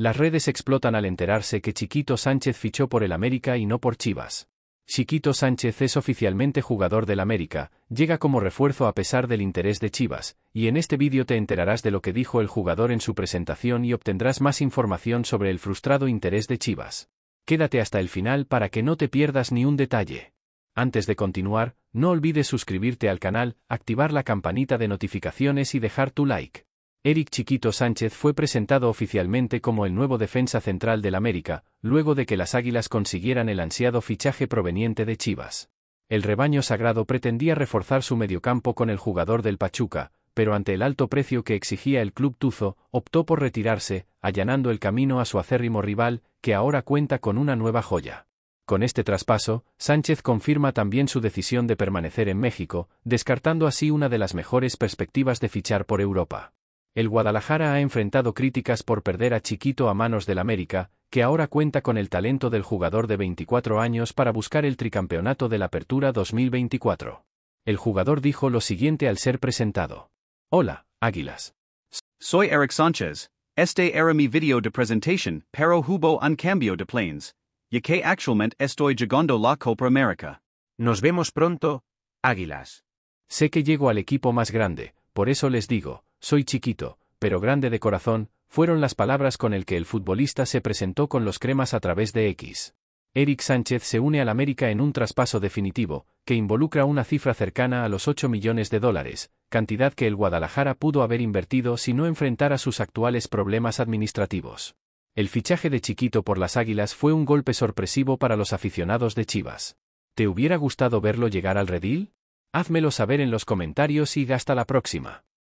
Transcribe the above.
Las redes explotan al enterarse que Chiquito Sánchez fichó por el América y no por Chivas. Chiquito Sánchez es oficialmente jugador del América, llega como refuerzo a pesar del interés de Chivas, y en este vídeo te enterarás de lo que dijo el jugador en su presentación y obtendrás más información sobre el frustrado interés de Chivas. Quédate hasta el final para que no te pierdas ni un detalle. Antes de continuar, no olvides suscribirte al canal, activar la campanita de notificaciones y dejar tu like. Eric Chiquito Sánchez fue presentado oficialmente como el nuevo defensa central del América, luego de que las Águilas consiguieran el ansiado fichaje proveniente de Chivas. El rebaño sagrado pretendía reforzar su mediocampo con el jugador del Pachuca, pero ante el alto precio que exigía el club tuzo, optó por retirarse, allanando el camino a su acérrimo rival, que ahora cuenta con una nueva joya. Con este traspaso, Sánchez confirma también su decisión de permanecer en México, descartando así una de las mejores perspectivas de fichar por Europa. El Guadalajara ha enfrentado críticas por perder a Chiquito a manos del América, que ahora cuenta con el talento del jugador de 24 años para buscar el tricampeonato de la Apertura 2024. El jugador dijo lo siguiente al ser presentado. Hola, Águilas. Soy Eric Sánchez. Este era mi video de presentación, pero hubo un cambio de planes, Y que actualmente estoy jugando la Copa América. Nos vemos pronto, Águilas. Sé que llego al equipo más grande, por eso les digo, soy chiquito, pero grande de corazón, fueron las palabras con el que el futbolista se presentó con los cremas a través de X. Eric Sánchez se une al América en un traspaso definitivo, que involucra una cifra cercana a los 8 millones de dólares, cantidad que el Guadalajara pudo haber invertido si no enfrentara sus actuales problemas administrativos. El fichaje de Chiquito por las Águilas fue un golpe sorpresivo para los aficionados de Chivas. ¿Te hubiera gustado verlo llegar al redil? Házmelo saber en los comentarios y hasta la próxima.